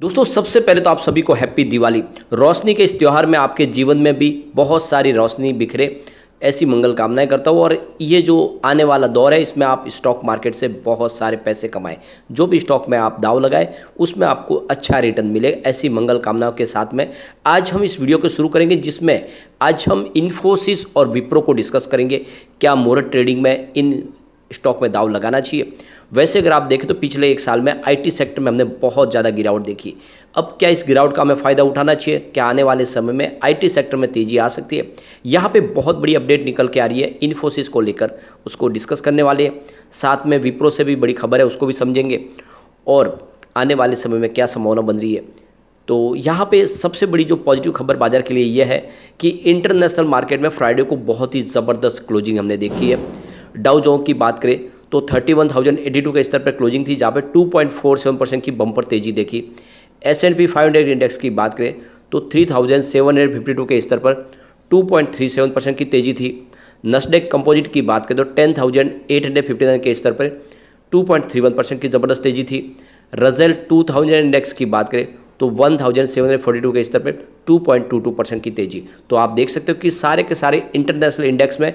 दोस्तों सबसे पहले तो आप सभी को हैप्पी दिवाली रोशनी के इस त्यौहार में आपके जीवन में भी बहुत सारी रोशनी बिखरे ऐसी मंगल कामनाएं करता हूँ और ये जो आने वाला दौर है इसमें आप स्टॉक मार्केट से बहुत सारे पैसे कमाएं जो भी स्टॉक में आप दाव लगाएं उसमें आपको अच्छा रिटर्न मिले ऐसी मंगल कामनाओं के साथ में आज हम इस वीडियो को शुरू करेंगे जिसमें आज हम इन्फोसिस और विप्रो को डिस्कस करेंगे क्या मोरट ट्रेडिंग में इन स्टॉक में दाव लगाना चाहिए वैसे अगर आप देखें तो पिछले एक साल में आईटी सेक्टर में हमने बहुत ज़्यादा गिरावट देखी अब क्या इस गिरावट का हमें फ़ायदा उठाना चाहिए क्या आने वाले समय में आईटी सेक्टर में तेज़ी आ सकती है यहाँ पे बहुत बड़ी अपडेट निकल के आ रही है इन्फोसिस को लेकर उसको डिस्कस करने वाले हैं साथ में विप्रो से भी बड़ी खबर है उसको भी समझेंगे और आने वाले समय में क्या संभावना बन रही है तो यहाँ पे सबसे बड़ी जो पॉजिटिव खबर बाजार के लिए यह है कि इंटरनेशनल मार्केट में फ्राइडे को बहुत ही ज़बरदस्त क्लोजिंग हमने देखी है डाउ की बात करें तो टू के स्तर पर क्लोजिंग थी जहाँ पर सेवन परसेंट की बम्पर तेजी देखी S and P five index की बात करें तो 3,752 के स्तर पर 2.37 परसेंट की तेजी थी नस्डेक कंपोजिट की बात करें तो 10,859 के स्तर पर 2.31 परसेंट की ज़बरदस्त तेजी थी रजल 2000 इंडेक्स की बात करें तो 1742 के स्तर पर 2.22 परसेंट की तेजी तो आप देख सकते हो कि सारे के सारे इंटरनेशनल इंडेक्स में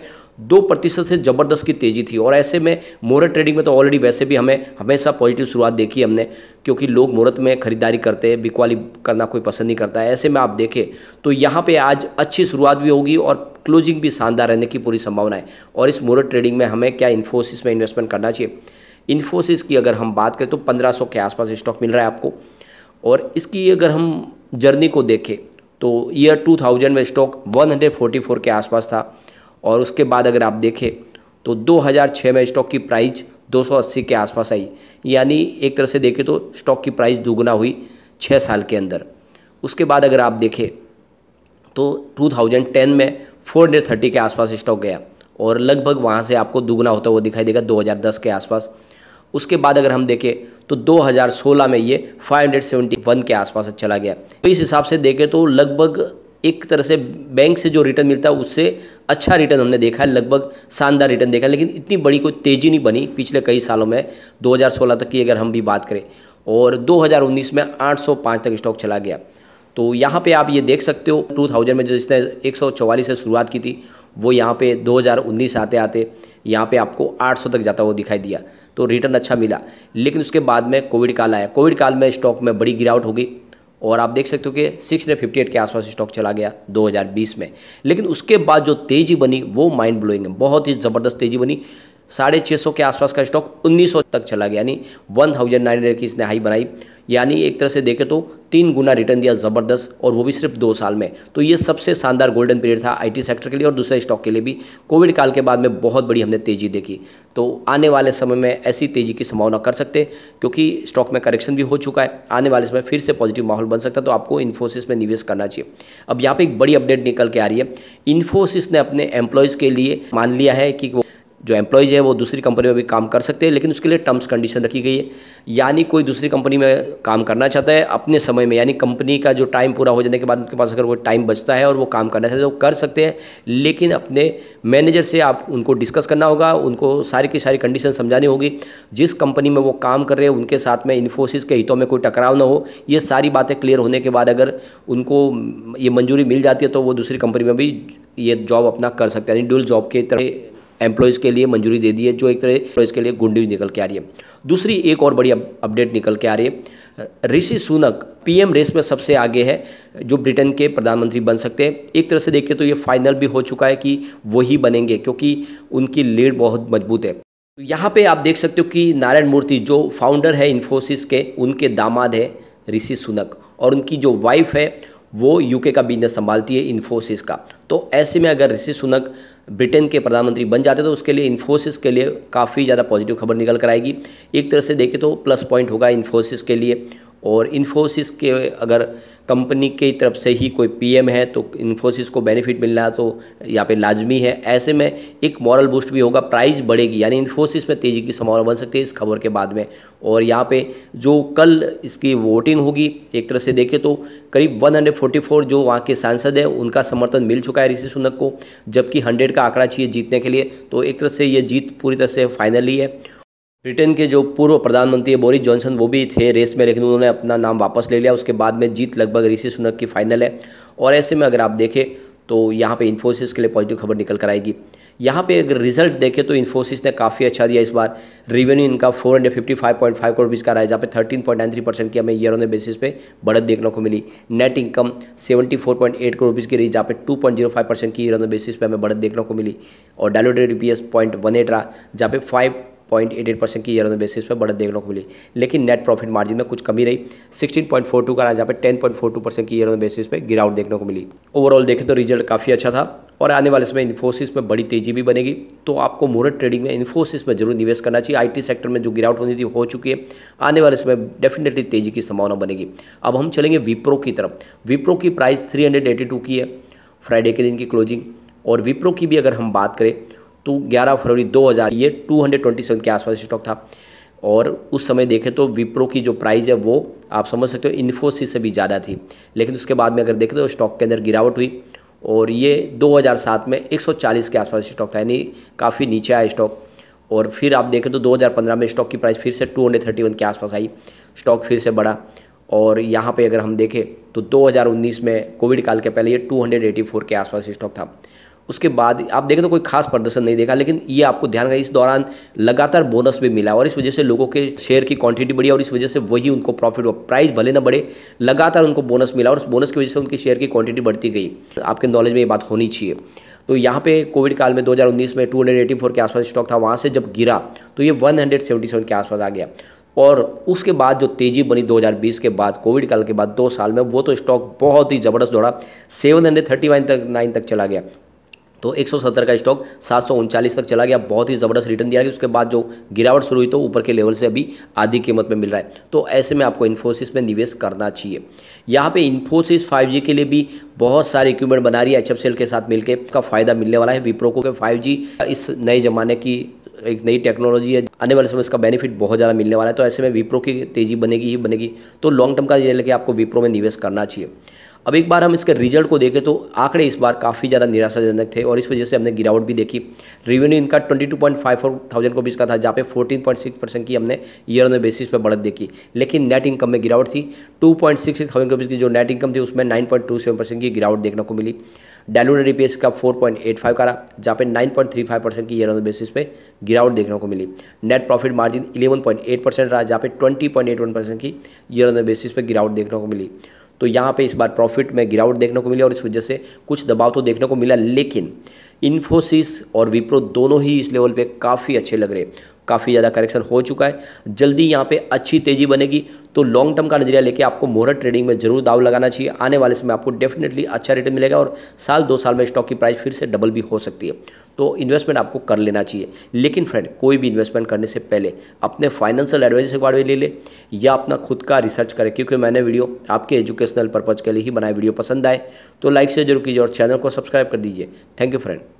दो प्रतिशत से ज़बरदस्त की तेजी थी और ऐसे में मोहरत ट्रेडिंग में तो ऑलरेडी वैसे भी हमें हमेशा पॉजिटिव शुरुआत देखी हमने क्योंकि लोग मुहूर्त में खरीदारी करते हैं बिकवाली करना कोई पसंद नहीं करता है ऐसे में आप देखें तो यहाँ पर आज अच्छी शुरुआत भी होगी और क्लोजिंग भी शानदार रहने की पूरी संभावना है और इस मोहरत ट्रेडिंग में हमें क्या इन्फोसिस में इन्वेस्टमेंट करना चाहिए इन्फोसिस की अगर हम बात करें तो सौ के आसपास स्टॉक मिल रहा है आपको और इसकी अगर हम जर्नी को देखें तो ईयर 2000 में स्टॉक 144 के आसपास था और उसके बाद अगर आप देखें तो 2006 में स्टॉक की प्राइस 280 के आसपास आई यानी एक तरह से देखें तो स्टॉक की प्राइस दोगुना हुई छः साल के अंदर उसके बाद अगर आप देखें तो 2010 में 430 के आसपास स्टॉक गया और लगभग वहाँ से आपको दोगुना होता हुआ दिखाई देगा 2010 के आसपास उसके बाद अगर हम देखें तो 2016 में ये 571 के आसपास चला गया तो इस हिसाब से देखें तो लगभग एक तरह से बैंक से जो रिटर्न मिलता है उससे अच्छा रिटर्न हमने देखा है लगभग शानदार रिटर्न देखा है लेकिन इतनी बड़ी कोई तेज़ी नहीं बनी पिछले कई सालों में 2016 तक की अगर हम भी बात करें और 2019 में 805 तक स्टॉक चला गया तो यहाँ पे आप ये देख सकते हो 2000 में जिसने एक से शुरुआत की थी वो यहाँ पर दो आते आते यहाँ पे आपको 800 तक जाता हुआ दिखाई दिया तो रिटर्न अच्छा मिला लेकिन उसके बाद में कोविड काल आया कोविड काल में स्टॉक में बड़ी गिरावट होगी और आप देख सकते हो कि सिक्स फिफ्टी एट के आसपास स्टॉक चला गया 2020 में लेकिन उसके बाद जो तेज़ी बनी वो माइंड ब्लोइंग है बहुत ही ज़बरदस्त तेज़ी बनी साढ़े छः सौ के आसपास का स्टॉक उन्नीस सौ तक चला गया यानी वन थाउजेंड नाइन हंड्रेड की इसने हाई बनाई यानी एक तरह से देखे तो तीन गुना रिटर्न दिया ज़बरदस्त और वो भी सिर्फ दो साल में तो ये सबसे शानदार गोल्डन पीरियड था आईटी सेक्टर के लिए और दूसरे स्टॉक के लिए भी कोविड काल के बाद में बहुत बड़ी हमने तेज़ी देखी तो आने वाले समय में ऐसी तेज़ी की संभावना कर सकते क्योंकि स्टॉक में करेक्शन भी हो चुका है आने वाले समय फिर से पॉजिटिव माहौल बन सकता है तो आपको इन्फोसिस में निवेश करना चाहिए अब यहाँ पर एक बड़ी अपडेट निकल के आ रही है इन्फोसिस ने अपने एम्प्लॉयज़ के लिए मान लिया है कि वो जो एम्प्लॉयज़ है वो दूसरी कंपनी में भी काम कर सकते हैं लेकिन उसके लिए टर्म्स कंडीशन रखी गई है यानी कोई दूसरी कंपनी में काम करना चाहता है अपने समय में यानी कंपनी का जो टाइम पूरा हो जाने के बाद उनके पास अगर वो टाइम बचता है और वो काम करना चाहते हैं तो कर सकते हैं लेकिन अपने मैनेजर से आप उनको डिस्कस करना होगा उनको सारी की सारी कंडीशन समझानी होगी जिस कंपनी में वो काम कर रहे हैं उनके साथ में इन्फोसिस के हितों में कोई टकराव ना हो ये सारी बातें क्लियर होने के बाद अगर उनको ये मंजूरी मिल जाती है तो वो दूसरी कंपनी में भी ये जॉब अपना कर सकते हैं यानी डुअल जॉब के तरह एम्प्लॉयज़ के लिए मंजूरी दे दी है जो एक तरह एम्प्लॉयज़ के लिए गुंडी निकल के आ रही है दूसरी एक और बड़ी अपडेट निकल के आ रही है ऋषि सुनक पीएम रेस में सबसे आगे है जो ब्रिटेन के प्रधानमंत्री बन सकते हैं एक तरह से देखिए तो ये फाइनल भी हो चुका है कि वही बनेंगे क्योंकि उनकी लीड बहुत मजबूत है यहाँ पे आप देख सकते हो कि नारायण मूर्ति जो फाउंडर है इन्फोसिस के उनके दामाद है ऋषि सुनक और उनकी जो वाइफ है वो यूके का बिजनेस संभालती है इन्फोसिस का तो ऐसे में अगर ऋषि सुनक ब्रिटेन के प्रधानमंत्री बन जाते तो उसके लिए इन्फोसिस के लिए काफ़ी ज़्यादा पॉजिटिव खबर निकल कर आएगी एक तरह से देखें तो प्लस पॉइंट होगा इन्फोसिस के लिए और इन्फोसिस के अगर कंपनी की तरफ से ही कोई पीएम है तो इन्फोसिस को बेनिफिट मिल रहा तो यहाँ पे लाजमी है ऐसे में एक मॉरल बूस्ट भी होगा प्राइस बढ़ेगी यानी इन्फोसिस में तेज़ी की संभावना बन सकती है इस खबर के बाद में और यहाँ पे जो कल इसकी वोटिंग होगी एक तरह से देखें तो करीब 144 जो वहाँ के सांसद हैं उनका समर्थन मिल चुका है ऋषि सुनक को जबकि हंड्रेड का आंकड़ा चाहिए जीतने के लिए तो एक तरह से ये जीत पूरी तरह से फाइनली है ब्रिटेन के जो पूर्व प्रधानमंत्री है बोरिस जॉनसन वो भी थे रेस में लेकिन उन्होंने अपना नाम वापस ले लिया उसके बाद में जीत लगभग ऋषि सुनक की फाइनल है और ऐसे में अगर आप देखें तो यहाँ पे इन्फोसिस के लिए पॉजिटिव खबर निकल कर आएगी यहाँ पे अगर रिजल्ट देखें तो इन्फोसिस ने काफ़ी अच्छा दिया इस बार रिवेन्यू इनका फोर फाइव करोड़ बीस का रहा है जहाँ पे 13.93 परसेंट की हमें ईयर ऑन बेसिस पे बढ़त देखने को मिली नेट इनकम 74.8 करोड़ बीस की रही जहाँ पे 2.05 परसेंट की ईयर ऑन बेसिस पे हमें बढ़त देखने को मिली और डायलोटेड वन एट रहा जहाँ पे five point eight eight percent की ईयर ऑन बेसिस पर बढ़त देखने को मिली लेकिन नेट प्रॉफिट मार्जिन में कुछ कमी रही सिक्सटीन पॉइंट फोर टू का रहा जहाँ पर ten point four two percent की ईयर ऑन बेसिस पर गिरावट देखने को मिली ओवरऑल देखें तो रिजल्ट काफ़ी अच्छा था और आने वाले समय इन्फोसिस में बड़ी तेजी भी बनेगी तो आपको मोरट ट्रेडिंग में इन्फोसिस में जरूर निवेश करना चाहिए आईटी सेक्टर में जो गिरावट होनी थी हो चुकी है आने वाले समय डेफिनेटली तेजी की संभावना बनेगी अब हम चलेंगे विप्रो की तरफ विप्रो की प्राइस 382 की है फ्राइडे के दिन की क्लोजिंग और विप्रो की भी अगर हम बात करें तो 11 फरवरी 2000 ये 227 के आसपास स्टॉक था और उस समय देखें तो विप्रो की जो प्राइस है वो आप समझ सकते हो इन्फोसिस से भी ज़्यादा थी लेकिन उसके बाद में अगर देखें तो स्टॉक के अंदर गिरावट हुई और ये 2007 में 140 के आसपास स्टॉक था यानी काफ़ी नीचे आया स्टॉक और फिर आप देखें तो 2015 में स्टॉक की प्राइस फिर से 231 के आसपास आई स्टॉक फिर से बढ़ा और यहाँ पे अगर हम देखें तो 2019 में कोविड काल के पहले ये 284 के आसपास स्टॉक था उसके बाद आप देखें तो कोई खास प्रदर्शन नहीं देखा लेकिन ये आपको ध्यान रखना इस दौरान लगातार बोनस भी मिला और इस वजह से लोगों के शेयर की क्वांटिटी बढ़ी और इस वजह से वही उनको प्रॉफिट हुआ प्राइस भले ना बढ़े लगातार उनको बोनस मिला और उस बोनस की वजह से उनकी शेयर की क्वांटिटी बढ़ती गई आपके नॉलेज में ये बात होनी चाहिए तो यहाँ पे कोविड काल में 2019 में 284 के आसपास स्टॉक था वहाँ से जब गिरा तो ये 177 के आसपास आ गया और उसके बाद जो तेज़ी बनी 2020 के बाद कोविड काल के बाद दो साल में वो तो स्टॉक बहुत ही ज़बरदस्त दौड़ा 739 तक नाइन तक चला गया तो 170 का स्टॉक सात तक चला गया बहुत ही ज़बरदस्त रिटर्न दिया गया उसके बाद जो गिरावट शुरू हुई तो ऊपर के लेवल से अभी आधी कीमत में मिल रहा है तो ऐसे में आपको इन्फोसिस में निवेश करना चाहिए यहाँ पे इन्फोसिस 5G के लिए भी बहुत सारे इक्विपमेंट बना रही है एच सेल के साथ मिलकर का फ़ायदा मिलने वाला है विप्रो को फाइव इस नए ज़माने की एक नई टेक्नोलॉजी है आने वाले समय इसका बेनिफिट बहुत ज़्यादा मिलने वाला है तो ऐसे में विप्रो की तेज़ी बनेगी ही बनेगी तो लॉन्ग टर्म का ये लेके आपको विप्रो में निवेश करना चाहिए अब एक बार हम इसके रिजल्ट को देखें तो आंकड़े इस बार काफ़ी ज़्यादा निराशाजनक थे और इस वजह से हमने गिरावट भी देखी रेवेन्यू इनका twenty two point five four thousand को बीस का था जहाँ पे फोर्टीन पॉइंट सिक्स परसेंट की हमने ईयर ऑन बेसिस पर बढ़त देखी लेकिन नेट इनकम में गिरावट थी two point six six thousand rupees की जो नेट इनकम थी उसमें nine point two seven percent की गिरावट देखने को मिली डायलूटेड ईपीएस का फोर पॉइंट एट फाइव का रहा जहाँ पे nine point three five percent की ईयर ऑन बेसिस पे गिरावट देखने को मिली net profit margin eleven point eight percent रहा जहाँ पे twenty point eight one percent की ईयर ऑन बेसिस पे गिरावट देखने को मिली तो यहाँ पे इस बार प्रॉफिट में गिरावट देखने को मिली और इस वजह से कुछ दबाव तो देखने को मिला लेकिन इन्फोसिस और विप्रो दोनों ही इस लेवल पे काफ़ी अच्छे लग रहे काफ़ी ज़्यादा करेक्शन हो चुका है जल्दी यहाँ पे अच्छी तेज़ी बनेगी तो लॉन्ग टर्म का नजरिया लेके आपको मोहर ट्रेडिंग में जरूर दाव लगाना चाहिए आने वाले समय आपको डेफिनेटली अच्छा रिटर्न मिलेगा और साल दो साल में स्टॉक की प्राइस फिर से डबल भी हो सकती है तो इन्वेस्टमेंट आपको कर लेना चाहिए लेकिन फ्रेंड कोई भी इन्वेस्टमेंट करने से पहले अपने फाइनेंशियल एडवाइजर से बारे ले ले या अपना खुद का रिसर्च करें क्योंकि मैंने वीडियो आपके एजुकेशनल पर्पज़ के लिए ही बनाए वीडियो पसंद आए तो लाइक से जरूर कीजिए और चैनल को सब्सक्राइब कर दीजिए थैंक यू फ्रेंड